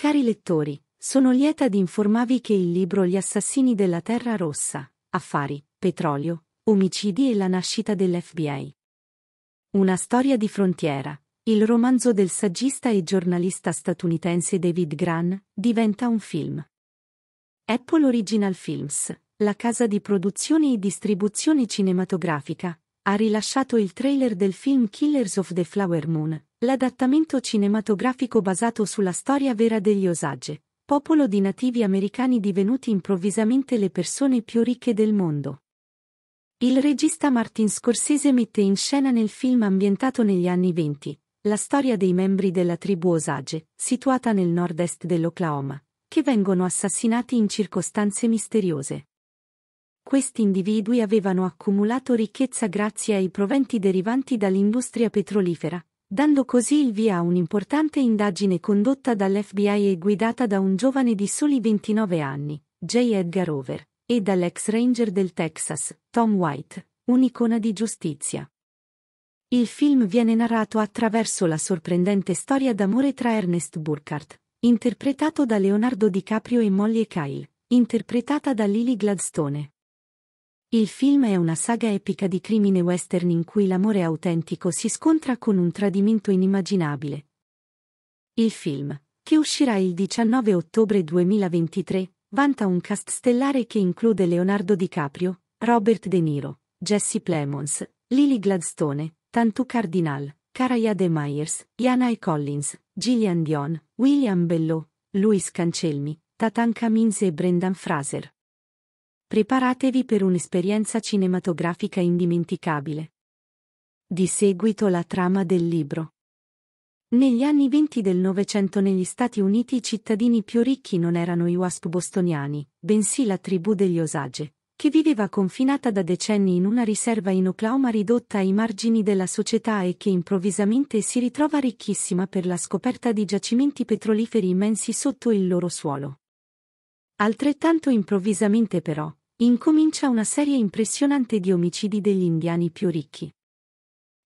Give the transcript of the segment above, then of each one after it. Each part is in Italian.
Cari lettori, sono lieta di informarvi che il libro Gli assassini della Terra Rossa, affari, petrolio, omicidi e la nascita dell'FBI. Una storia di frontiera, il romanzo del saggista e giornalista statunitense David Gran, diventa un film. Apple Original Films, la casa di produzione e distribuzione cinematografica, ha rilasciato il trailer del film Killers of the Flower Moon, l'adattamento cinematografico basato sulla storia vera degli Osage, popolo di nativi americani divenuti improvvisamente le persone più ricche del mondo. Il regista Martin Scorsese mette in scena nel film ambientato negli anni venti la storia dei membri della tribù Osage, situata nel nord-est dell'Oklahoma, che vengono assassinati in circostanze misteriose questi individui avevano accumulato ricchezza grazie ai proventi derivanti dall'industria petrolifera, dando così il via a un'importante indagine condotta dall'FBI e guidata da un giovane di soli 29 anni, J. Edgar Hoover, e dall'ex ranger del Texas, Tom White, un'icona di giustizia. Il film viene narrato attraverso la sorprendente storia d'amore tra Ernest Burkhardt, interpretato da Leonardo DiCaprio e Molly Kyle, interpretata da Lily Gladstone, il film è una saga epica di crimine western in cui l'amore autentico si scontra con un tradimento inimmaginabile. Il film, che uscirà il 19 ottobre 2023, vanta un cast stellare che include Leonardo DiCaprio, Robert De Niro, Jesse Plemons, Lily Gladstone, Tantu Cardinal, Caraya De Myers, Iana E. Collins, Gillian Dion, William Bellow, Luis Cancelmi, Tatanka Camins e Brendan Fraser. Preparatevi per un'esperienza cinematografica indimenticabile. Di seguito la trama del libro. Negli anni venti del Novecento negli Stati Uniti i cittadini più ricchi non erano i WASP bostoniani, bensì la tribù degli Osage, che viveva confinata da decenni in una riserva in Oklahoma ridotta ai margini della società e che improvvisamente si ritrova ricchissima per la scoperta di giacimenti petroliferi immensi sotto il loro suolo. Altrettanto improvvisamente però, incomincia una serie impressionante di omicidi degli indiani più ricchi.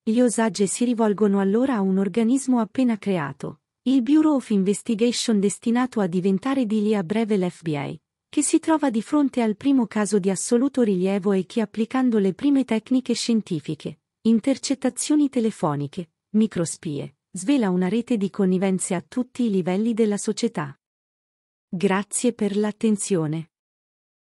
Gli Osage si rivolgono allora a un organismo appena creato, il Bureau of Investigation destinato a diventare di lì a breve l'FBI, che si trova di fronte al primo caso di assoluto rilievo e che applicando le prime tecniche scientifiche, intercettazioni telefoniche, microspie, svela una rete di connivenze a tutti i livelli della società. Grazie per l'attenzione.